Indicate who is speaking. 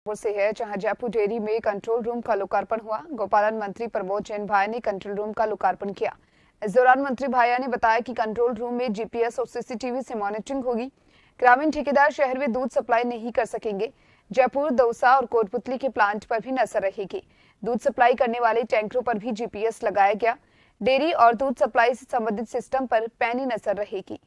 Speaker 1: जयपुर से है जहां जयपुर डेयरी में कंट्रोल रूम का लोकार्पण हुआ गोपालन मंत्री प्रमोद जैन भाई ने कंट्रोल रूम का लोकार्पण किया इस दौरान मंत्री भाया ने बताया कि कंट्रोल रूम में जीपीएस और सीसीटीवी से मॉनिटरिंग होगी ग्रामीण ठेकेदार शहर में दूध सप्लाई नहीं कर सकेंगे जयपुर दौसा और कोटपुतली के प्लांट पर भी नजर रहेगी दूध सप्लाई करने वाले टैंकरों पर भी जीपीएस लगाया गया डेयरी और दूध सप्लाई से संबंधित सिस्टम पर पैनी नजर रहेगी